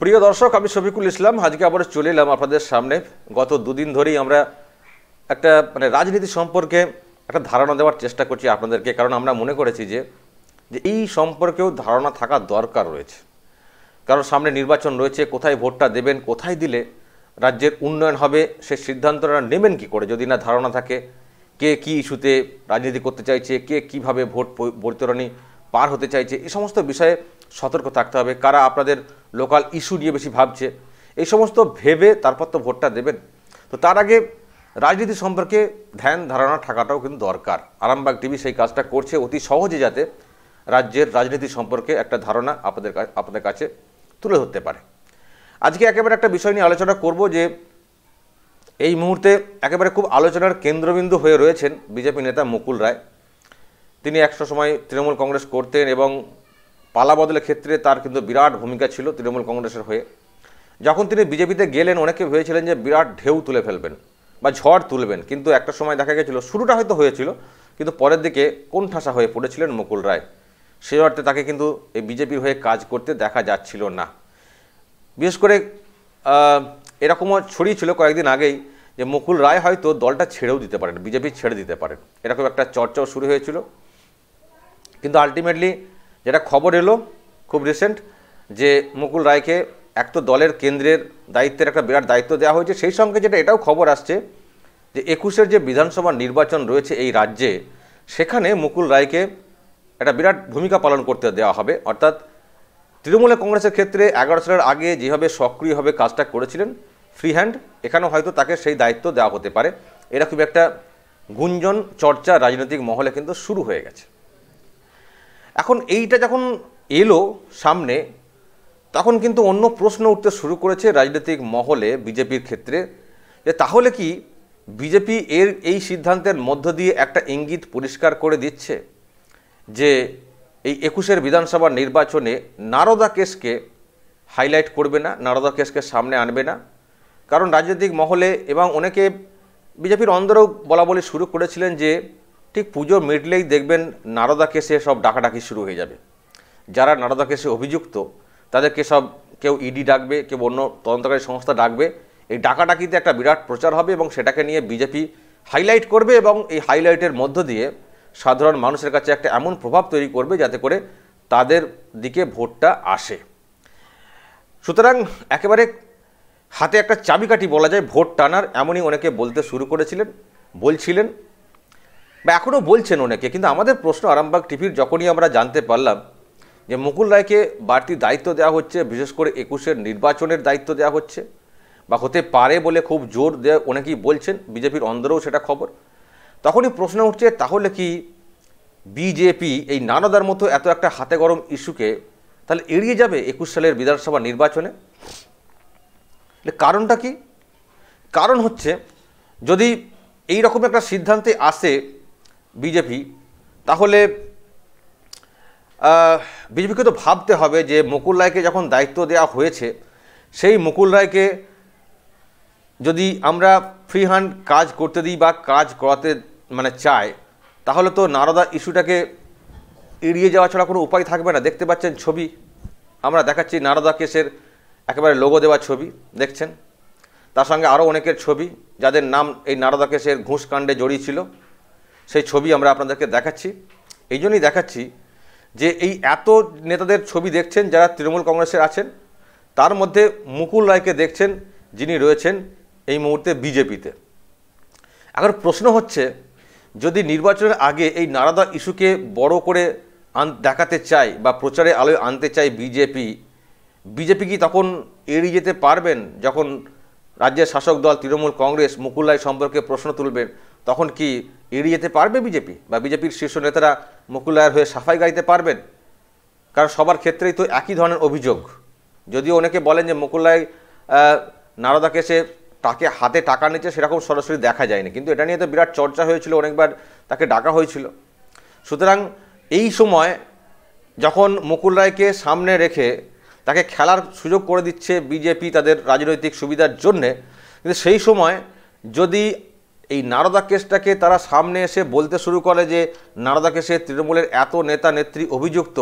প্রিয় দর্শক আমি শফিকুল ইসলাম আজকে আবার চলে এলাম আপনাদের সামনে গত দুদিন ধরেই আমরা একটা মানে রাজনীতি সম্পর্কে একটা ধারণা দেওয়ার চেষ্টা করছি আপনাদেরকে কারণ আমরা মনে করেছি যে যে এই সম্পর্কেও ধারণা থাকা দরকার রয়েছে কারণ সামনে নির্বাচন রয়েছে কোথায় ভোটটা দেবেন কোথায় দিলে রাজ্যের উন্নয়ন হবে সে সিদ্ধান্তটা নেবেন কি করে যদি না ধারণা থাকে কে কি ইস্যুতে রাজনীতি করতে চাইছে কে কিভাবে ভোট বৈতরণী পার হতে চাইছে এ সমস্ত বিষয়ে সতর্ক থাকতে হবে কারা আপনাদের লোকাল ইস্যু নিয়ে বেশি ভাবছে এই সমস্ত ভেবে তারপর তো ভোটটা দেবেন তো তার আগে রাজনীতি সম্পর্কে ধ্যান ধারণা থাকাটাও কিন্তু দরকার আরামবাগ টিভি সেই কাজটা করছে অতি সহজে যাতে রাজ্যের রাজনীতি সম্পর্কে একটা ধারণা আপনাদের আপনাদের কাছে তুলে ধরতে পারে আজকে একেবারে একটা বিষয় নিয়ে আলোচনা করব যে এই মুহূর্তে একেবারে খুব আলোচনার কেন্দ্রবিন্দু হয়ে রয়েছেন বিজেপি নেতা মুকুল রায় তিনি একশো সময় তৃণমূল কংগ্রেস করতেন এবং পালা বদলের ক্ষেত্রে তার কিন্তু বিরাট ভূমিকা ছিল তৃণমূল কংগ্রেসের হয়ে যখন তিনি বিজেপিতে গেলেন অনেকে ভেবেছিলেন যে বিরাট ঢেউ তুলে ফেলবেন বা ঝড় তুলবেন কিন্তু একটা সময় দেখা গেছিল শুরুটা হয়তো হয়েছিল কিন্তু পরের দিকে কোন ঠাসা হয়ে পড়েছিলেন মুকুল রায় সে অর্থে তাকে কিন্তু এই বিজেপির হয়ে কাজ করতে দেখা যাচ্ছিল না বিশেষ করে এরকমও ছড়িয়েছিল কয়েকদিন আগেই যে মুকুল রায় হয়তো দলটা ছেড়েও দিতে পারেন বিজেপি ছেড়ে দিতে পারেন এরকম একটা চর্চাও শুরু হয়েছিল কিন্তু আলটিমেটলি যেটা খবর এলো খুব রিসেন্ট যে মুকুল রায়কে এক তো দলের কেন্দ্রের দায়িত্বের একটা বিরাট দায়িত্ব দেওয়া হয়েছে সেই সঙ্গে যেটা এটাও খবর আসছে যে একুশের যে বিধানসভা নির্বাচন রয়েছে এই রাজ্যে সেখানে মুকুল রায়কে একটা বিরাট ভূমিকা পালন করতে দেওয়া হবে অর্থাৎ তৃণমূল কংগ্রেসের ক্ষেত্রে এগারো সালের আগে যেভাবে সক্রিয়ভাবে কাজটা করেছিলেন ফ্রি হ্যান্ড এখানেও হয়তো তাকে সেই দায়িত্ব দেওয়া হতে পারে খুব একটা গুঞ্জন চর্চা রাজনৈতিক মহলে কিন্তু শুরু হয়ে গেছে এখন এইটা যখন এলো সামনে তখন কিন্তু অন্য প্রশ্ন উঠতে শুরু করেছে রাজনৈতিক মহলে বিজেপির ক্ষেত্রে যে তাহলে কি বিজেপি এর এই সিদ্ধান্তের মধ্য দিয়ে একটা ইঙ্গিত পরিষ্কার করে দিচ্ছে যে এই একুশের বিধানসভা নির্বাচনে নারদা কেসকে হাইলাইট করবে না নারদা কেসকে সামনে আনবে না কারণ রাজনৈতিক মহলে এবং অনেকে বিজেপির অন্দরেও বলা বলি শুরু করেছিলেন যে ঠিক পুজোর মিডলেই দেখবেন নারদা কেসে সব ডাকাডাকি শুরু হয়ে যাবে যারা নারদা কেসে অভিযুক্ত তাদেরকে সব কেউ ইডি e ডাকবে কেউ অন্য তদন্তকারী সংস্থা ডাকবে এই ডাকাডাকিতে একটা বিরাট প্রচার হবে এবং সেটাকে নিয়ে বিজেপি হাইলাইট করবে এবং এই হাইলাইটের মধ্য দিয়ে সাধারণ মানুষের কাছে একটা এমন প্রভাব তৈরি করবে যাতে করে তাদের দিকে ভোটটা আসে সুতরাং একেবারে হাতে একটা চাবিকাঠি বলা যায় ভোট টানার এমনই অনেকে বলতে শুরু করেছিলেন বলছিলেন বা এখনও বলছেন অনেকে কিন্তু আমাদের প্রশ্ন আরামবাগ টিভির যখনই আমরা জানতে পারলাম যে মুকুল রায়কে বাড়তি দায়িত্ব দেওয়া হচ্ছে বিশেষ করে একুশের নির্বাচনের দায়িত্ব দেওয়া হচ্ছে বা হতে পারে বলে খুব জোর দেওয়া অনেকেই বলছেন বিজেপির অন্দরেও সেটা খবর তখনই প্রশ্ন উঠছে তাহলে কি বিজেপি এই নানাদার মতো এত একটা হাতে গরম ইস্যুকে তাহলে এড়িয়ে যাবে একুশ সালের বিধানসভা নির্বাচনে কারণটা কি কারণ হচ্ছে যদি এই রকম একটা সিদ্ধান্তে আসে বিজেপি তাহলে বিজেপিকে তো ভাবতে হবে যে মুকুল রায়কে যখন দায়িত্ব দেওয়া হয়েছে সেই মুকুল রায়কে যদি আমরা ফ্রি হ্যান্ড কাজ করতে দিই বা কাজ করাতে মানে চাই তাহলে তো নারদা ইস্যুটাকে এড়িয়ে যাওয়া ছাড়া কোনো উপায় থাকবে না দেখতে পাচ্ছেন ছবি আমরা দেখাচ্ছি নারদা কেসের একেবারে লোগো দেওয়া ছবি দেখছেন তার সঙ্গে আরও অনেকের ছবি যাদের নাম এই নারদা কেসের ঘুষকাণ্ডে জড়িয়েছিল সেই ছবি আমরা আপনাদেরকে দেখাচ্ছি এই জন্যই দেখাচ্ছি যে এই এত নেতাদের ছবি দেখছেন যারা তৃণমূল কংগ্রেসের আছেন তার মধ্যে মুকুল রায়কে দেখছেন যিনি রয়েছেন এই মুহূর্তে বিজেপিতে এখন প্রশ্ন হচ্ছে যদি নির্বাচনের আগে এই নারাদা ইস্যুকে বড় করে আন দেখাতে চায় বা প্রচারে আলোয় আনতে চায় বিজেপি বিজেপি কি তখন এড়িয়ে যেতে পারবেন যখন রাজ্যের শাসক দল তৃণমূল কংগ্রেস মুকুল রায় সম্পর্কে প্রশ্ন তুলবেন তখন কি এড়িয়ে যেতে পারবে বিজেপি বা বিজেপির শীর্ষ নেতারা মুকুল হয়ে সাফাই গাইতে পারবেন কারণ সবার ক্ষেত্রেই তো একই ধরনের অভিযোগ যদিও অনেকে বলেন যে মুকুল রায় নারদা কেসে তাকে হাতে টাকা নিচ্ছে সেরকম সরাসরি দেখা যায়নি কিন্তু এটা নিয়ে তো বিরাট চর্চা হয়েছিল অনেকবার তাকে ডাকা হয়েছিল সুতরাং এই সময় যখন মুকুল রায়কে সামনে রেখে তাকে খেলার সুযোগ করে দিচ্ছে বিজেপি তাদের রাজনৈতিক সুবিধার জন্যে কিন্তু সেই সময় যদি এই নারদা কেসটাকে তারা সামনে এসে বলতে শুরু করে যে নারদা কেসে তৃণমূলের এত নেতা নেত্রী অভিযুক্ত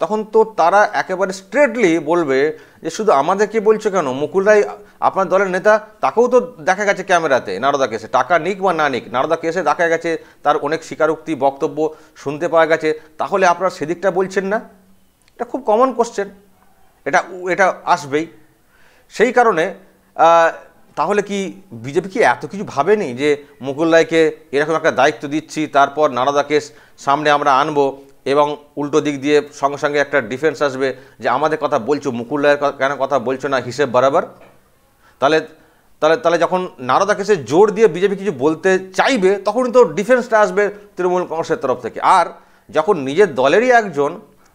তখন তো তারা একেবারে স্ট্রেটলি বলবে যে শুধু আমাদেরকে বলছো কেন মুকুল রায় আপনার দলের নেতা তাকেও তো দেখা গেছে ক্যামেরাতে নারদা কেসে টাকা নিক বা না নিক নারদা কেসে দেখা গেছে তার অনেক স্বীকারোক্তি বক্তব্য শুনতে পাওয়া গেছে তাহলে আপনারা সেদিকটা বলছেন না এটা খুব কমন কোশ্চেন এটা এটা আসবেই সেই কারণে তাহলে কি বিজেপি কি এত কিছু ভাবেনি যে মুকুল রায়কে এরকম একটা দায়িত্ব দিচ্ছি তারপর নারদা কেস সামনে আমরা আনবো এবং উল্টো দিক দিয়ে সঙ্গে সঙ্গে একটা ডিফেন্স আসবে যে আমাদের কথা বলছো মুকুল রায়ের কেন কথা বলছো না হিসেব বরাবর তাহলে তাহলে তাহলে যখন নারদা কেসে জোর দিয়ে বিজেপি কিছু বলতে চাইবে তখনই তো ডিফেন্সটা আসবে তৃণমূল কংগ্রেসের তরফ থেকে আর যখন নিজের দলেরই একজন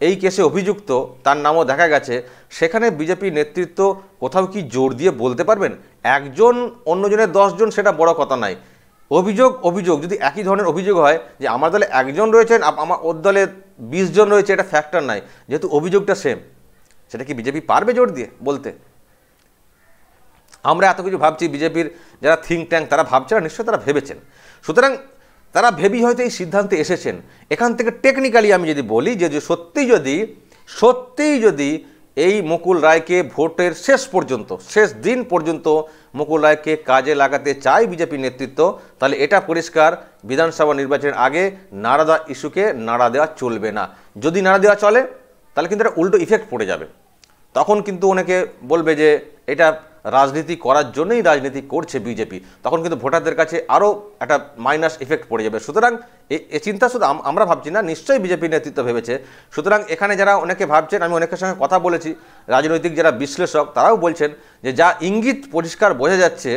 এই কেসে অভিযুক্ত তার নামও দেখা গেছে সেখানে বিজেপি নেতৃত্ব কোথাও কি জোর দিয়ে বলতে পারবেন একজন অন্যজনের দশজন সেটা বড় কথা নয় অভিযোগ অভিযোগ যদি একই ধরনের অভিযোগ হয় যে আমার দলে একজন রয়েছেন আমার ওর দলে বিশজন রয়েছে এটা ফ্যাক্টর নাই যেহেতু অভিযোগটা সেম সেটা কি বিজেপি পারবে জোর দিয়ে বলতে আমরা এত কিছু ভাবছি বিজেপির যারা থিঙ্ক ট্যাঙ্ক তারা ভাবছে না নিশ্চয়ই তারা ভেবেছেন সুতরাং তারা ভেবি হয়তো এই সিদ্ধান্তে এসেছেন এখান থেকে টেকনিক্যালি আমি যদি বলি যে সত্যি যদি সত্যিই যদি এই মুকুল রায়কে ভোটের শেষ পর্যন্ত শেষ দিন পর্যন্ত মুকুল রায়কে কাজে লাগাতে চায় বিজেপি নেতৃত্ব তাহলে এটা পরিষ্কার বিধানসভা নির্বাচনের আগে নাড়া দেওয়া ইস্যুকে নাড়া দেওয়া চলবে না যদি নাড়া দেওয়া চলে তাহলে কিন্তু এটা উল্টো ইফেক্ট পড়ে যাবে তখন কিন্তু অনেকে বলবে যে এটা রাজনীতি করার জন্যই রাজনীতি করছে বিজেপি তখন কিন্তু ভোটারদের কাছে আরও একটা মাইনাস ইফেক্ট পড়ে যাবে সুতরাং এ চিন্তা শুধু আমরা ভাবছি না নিশ্চয়ই বিজেপি নেতৃত্ব ভেবেছে সুতরাং এখানে যারা অনেকে ভাবছেন আমি অনেকের সঙ্গে কথা বলেছি রাজনৈতিক যারা বিশ্লেষক তারাও বলছেন যে যা ইঙ্গিত পরিষ্কার বোঝা যাচ্ছে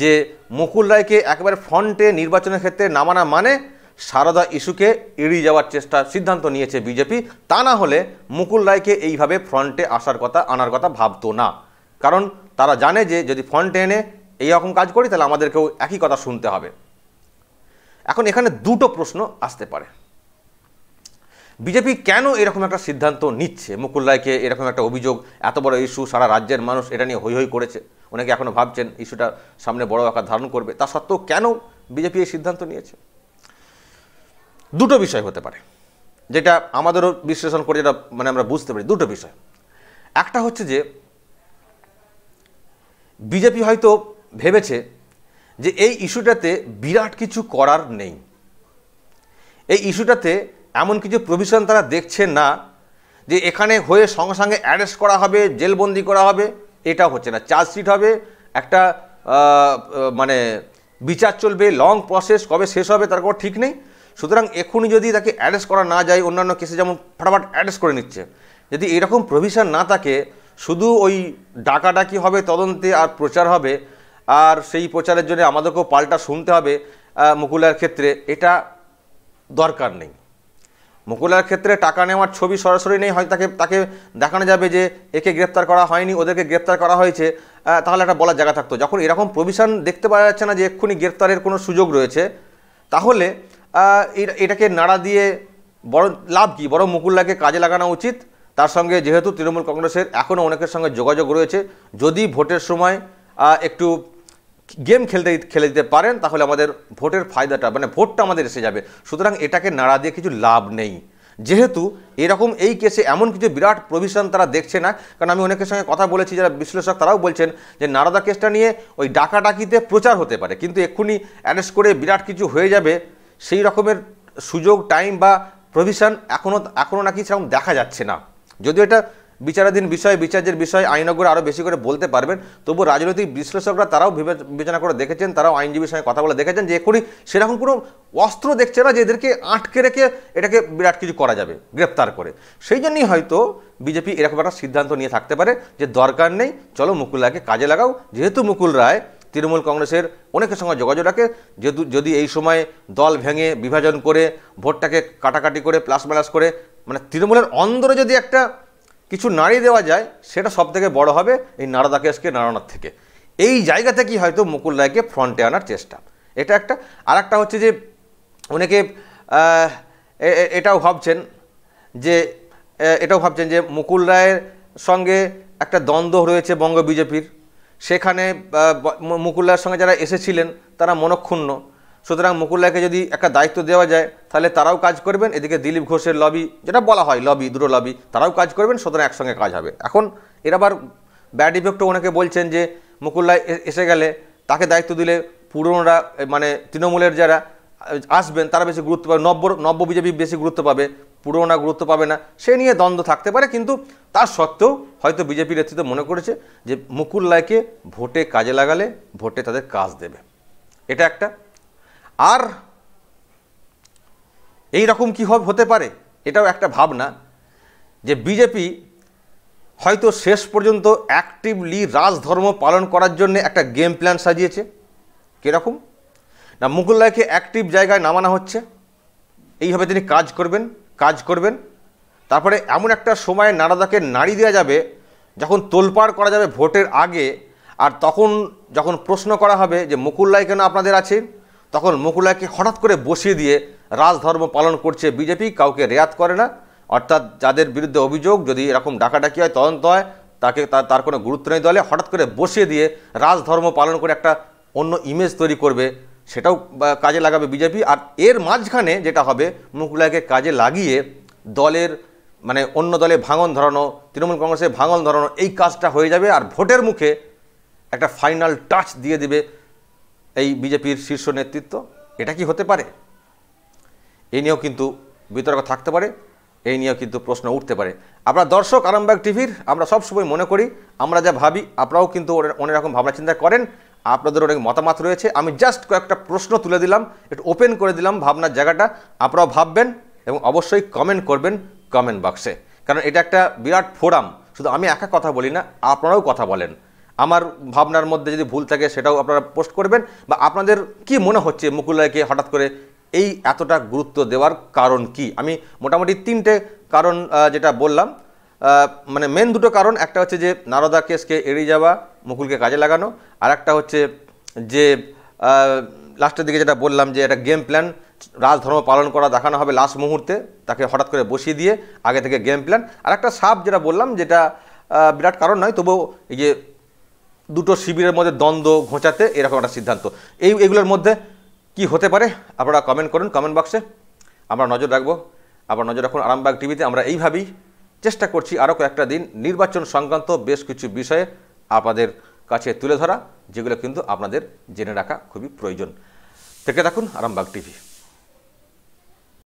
যে মুকুল রায়কে একেবারে ফ্রন্টে নির্বাচনের ক্ষেত্রে নামানা মানে সারদা ইস্যুকে এড়িয়ে যাওয়ার চেষ্টা সিদ্ধান্ত নিয়েছে বিজেপি তা না হলে মুকুল রায়কে এইভাবে ফ্রন্টে আসার কথা আনার কথা ভাবতো না কারণ তারা জানে যে যদি ফন্ট এনে এইরকম কাজ করি তাহলে আমাদেরকেও একই কথা শুনতে হবে এখন এখানে দুটো প্রশ্ন আসতে পারে বিজেপি কেন এরকম একটা সিদ্ধান্ত নিচ্ছে মুকুল রায়কে এরকম একটা অভিযোগ এত বড় ইস্যু সারা রাজ্যের মানুষ এটা নিয়ে হৈ হৈ করেছে অনেকে এখনও ভাবছেন ইস্যুটা সামনে বড় আকার ধারণ করবে তা সত্ত্বেও কেন বিজেপি এই সিদ্ধান্ত নিয়েছে দুটো বিষয় হতে পারে যেটা আমাদেরও বিশ্লেষণ করে যেটা মানে আমরা বুঝতে পারি দুটো বিষয় একটা হচ্ছে যে বিজেপি হয়তো ভেবেছে যে এই ইস্যুটাতে বিরাট কিছু করার নেই এই ইস্যুটাতে এমন কিছু প্রভিশন তারা দেখছে না যে এখানে হয়ে সঙ্গে সঙ্গে অ্যারেস্ট করা হবে জেলবন্দি করা হবে এটা হচ্ছে না চার্জশিট হবে একটা মানে বিচার চলবে লং প্রসেস কবে শেষ হবে তার কোনো ঠিক নেই সুতরাং এখনই যদি তাকে অ্যারেস্ট করা না যায় অন্যান্য কেসে যেমন ফটাফট অ্যারেস্ট করে নিচ্ছে যদি এরকম প্রভিশন না থাকে শুধু ওই ডাকাডাকি হবে তদন্তে আর প্রচার হবে আর সেই প্রচারের জন্য আমাদেরকেও পাল্টা শুনতে হবে মুকুলার ক্ষেত্রে এটা দরকার নেই মুকুলার ক্ষেত্রে টাকা নেওয়ার ছবি সরাসরি নেই হয় তাকে তাকে দেখানো যাবে যে একে গ্রেপ্তার করা হয়নি ওদেরকে গ্রেপ্তার করা হয়েছে তাহলে একটা বলার জায়গা থাকতো যখন এরকম প্রভিশন দেখতে পাওয়া যাচ্ছে না যে এক্ষুনি গ্রেপ্তারের কোনো সুযোগ রয়েছে তাহলে এটাকে নাড়া দিয়ে বড় লাভ কী বড় মুকুল্লাকে কাজে লাগানো উচিত তার সঙ্গে যেহেতু তৃণমূল কংগ্রেসের এখনও অনেকের সঙ্গে যোগাযোগ রয়েছে যদি ভোটের সময় একটু গেম খেলতে খেলে দিতে পারেন তাহলে আমাদের ভোটের ফায়দাটা মানে ভোটটা আমাদের এসে যাবে সুতরাং এটাকে নাড়া দিয়ে কিছু লাভ নেই যেহেতু এরকম এই কেসে এমন কিছু বিরাট প্রভিশন তারা দেখছে না কারণ আমি অনেকের সঙ্গে কথা বলেছি যারা বিশ্লেষক তারাও বলছেন যে নারদা কেসটা নিয়ে ওই ডাকাডাকিতে প্রচার হতে পারে কিন্তু এক্ষুনি অ্যারেস্ট করে বিরাট কিছু হয়ে যাবে সেই রকমের সুযোগ টাইম বা প্রভিশন এখনও এখনও নাকি সেরকম দেখা যাচ্ছে না যদিও এটা বিচারাধীন বিষয় বিচারের বিষয় আইনজ্ঞরা আরও বেশি করে বলতে পারবেন তবু রাজনৈতিক বিশ্লেষকরা তারাও বিবেচনা করে দেখেছেন তারাও আইনজীবীর সঙ্গে কথা বলে দেখেছেন যে এখনই সেরকম কোনো অস্ত্র দেখছে না যে এদেরকে আটকে রেখে এটাকে বিরাট কিছু করা যাবে গ্রেপ্তার করে সেই জন্যই হয়তো বিজেপি এরকম একটা সিদ্ধান্ত নিয়ে থাকতে পারে যে দরকার নেই চলো মুকুল রায়কে কাজে লাগাও যেহেতু মুকুল রায় তৃণমূল কংগ্রেসের অনেকের সঙ্গে যোগাযোগ রাখে যেহেতু যদি এই সময় দল ভেঙে বিভাজন করে ভোটটাকে কাটাকাটি করে প্লাস মাইনাস করে মানে তৃণমূলের অন্দরে যদি একটা কিছু নাড়িয়ে দেওয়া যায় সেটা সব থেকে বড়ো হবে এই নারদা কেসকে নাড়ানোর থেকে এই জায়গা থেকেই হয়তো মুকুল রায়কে ফ্রন্টে আনার চেষ্টা এটা একটা আর একটা হচ্ছে যে অনেকে এটাও ভাবছেন যে এটাও ভাবছেন যে মুকুল রায়ের সঙ্গে একটা দ্বন্দ্ব রয়েছে বঙ্গ বিজেপির সেখানে মুকুল রায়ের সঙ্গে যারা এসেছিলেন তারা মনক্ষুণ্ণ সুতরাং মুকুল রায়কে যদি একটা দায়িত্ব দেওয়া যায় তাহলে তারাও কাজ করবেন এদিকে দিলীপ ঘোষের লবি যেটা বলা হয় লবি দুটো লবি তারাও কাজ করবেন সুতরাং একসঙ্গে কাজ হবে এখন এর আবার ব্যাড ইফেক্টও অনেকে বলছেন যে মুকুল এসে গেলে তাকে দায়িত্ব দিলে পুরনোরা মানে তৃণমূলের যারা আসবেন তারা বেশি গুরুত্ব পাবে নব্য নব্য বিজেপি বেশি গুরুত্ব পাবে পুরোনা গুরুত্ব পাবে না সে নিয়ে দ্বন্দ্ব থাকতে পারে কিন্তু তার সত্ত্বেও হয়তো বিজেপি নেতৃত্ব মনে করেছে যে মুকুল ভোটে কাজে লাগালে ভোটে তাদের কাজ দেবে এটা একটা আর এই রকম কী হবে হতে পারে এটাও একটা ভাবনা যে বিজেপি হয়তো শেষ পর্যন্ত অ্যাক্টিভলি রাজধর্ম পালন করার জন্য একটা গেম প্ল্যান সাজিয়েছে কীরকম না মুকুল রায়কে অ্যাক্টিভ জায়গায় নামানো হচ্ছে এইভাবে তিনি কাজ করবেন কাজ করবেন তারপরে এমন একটা সময়ে নারাদাকে নাড়ি দেওয়া যাবে যখন তোলপাড় করা যাবে ভোটের আগে আর তখন যখন প্রশ্ন করা হবে যে মুকুল রায় কেন আপনাদের আছে তখন মুকুলাকে হঠাৎ করে বসিয়ে দিয়ে রাজধর্ম পালন করছে বিজেপি কাউকে রেয়াত করে না অর্থাৎ যাদের বিরুদ্ধে অভিযোগ যদি এরকম ডাকাডাকি হয় তদন্ত হয় তাকে তার কোনো গুরুত্ব নেই দলে হঠাৎ করে বসিয়ে দিয়ে রাজধর্ম পালন করে একটা অন্য ইমেজ তৈরি করবে সেটাও কাজে লাগাবে বিজেপি আর এর মাঝখানে যেটা হবে মুকুলাকে কাজে লাগিয়ে দলের মানে অন্য দলে ভাঙন ধরানো তৃণমূল কংগ্রেসে ভাঙন ধরানো এই কাজটা হয়ে যাবে আর ভোটের মুখে একটা ফাইনাল টাচ দিয়ে দেবে এই বিজেপির শীর্ষ নেতৃত্ব এটা কি হতে পারে এ নিয়েও কিন্তু বিতর্ক থাকতে পারে এই নিয়েও কিন্তু প্রশ্ন উঠতে পারে আমরা দর্শক আরামবাগ টিভির আমরা সবসময় মনে করি আমরা যা ভাবি আপনারাও কিন্তু অনেক রকম ভাবনা চিন্তা করেন আপনাদের অনেক মতামত রয়েছে আমি জাস্ট কয়েকটা প্রশ্ন তুলে দিলাম একটু ওপেন করে দিলাম ভাবনার জায়গাটা আপনারাও ভাববেন এবং অবশ্যই কমেন্ট করবেন কমেন্ট বক্সে কারণ এটা একটা বিরাট ফোরাম শুধু আমি একা কথা বলি না আপনারাও কথা বলেন আমার ভাবনার মধ্যে যদি ভুল থাকে সেটাও আপনারা পোস্ট করবেন বা আপনাদের কি মনে হচ্ছে মুকুল রায়কে হঠাৎ করে এই এতটা গুরুত্ব দেওয়ার কারণ কি আমি মোটামুটি তিনটে কারণ যেটা বললাম মানে মেন দুটো কারণ একটা হচ্ছে যে নারদা কেসকে এড়িয়ে যাওয়া মুকুলকে কাজে লাগানো আর একটা হচ্ছে যে লাস্টের দিকে যেটা বললাম যে একটা গেম প্ল্যান রাজধর্ম পালন করা দেখানো হবে লাস্ট মুহূর্তে তাকে হঠাৎ করে বসিয়ে দিয়ে আগে থেকে গেম প্ল্যান আর একটা সাপ যেটা বললাম যেটা বিরাট কারণ নয় তবুও এই যে দুটো শিবিরের মধ্যে দ্বন্দ্ব ঘোঁচাতে এরকম একটা সিদ্ধান্ত এই এগুলোর মধ্যে কি হতে পারে আপনারা কমেন্ট করুন কমেন্ট বক্সে আমরা নজর রাখবো আবার নজর রাখুন আরামবাগ টিভিতে আমরা এইভাবেই চেষ্টা করছি আরও কয়েকটা দিন নির্বাচন সংক্রান্ত বেশ কিছু বিষয়ে আপনাদের কাছে তুলে ধরা যেগুলো কিন্তু আপনাদের জেনে রাখা খুবই প্রয়োজন থেকে থাকুন আরামবাগ টিভি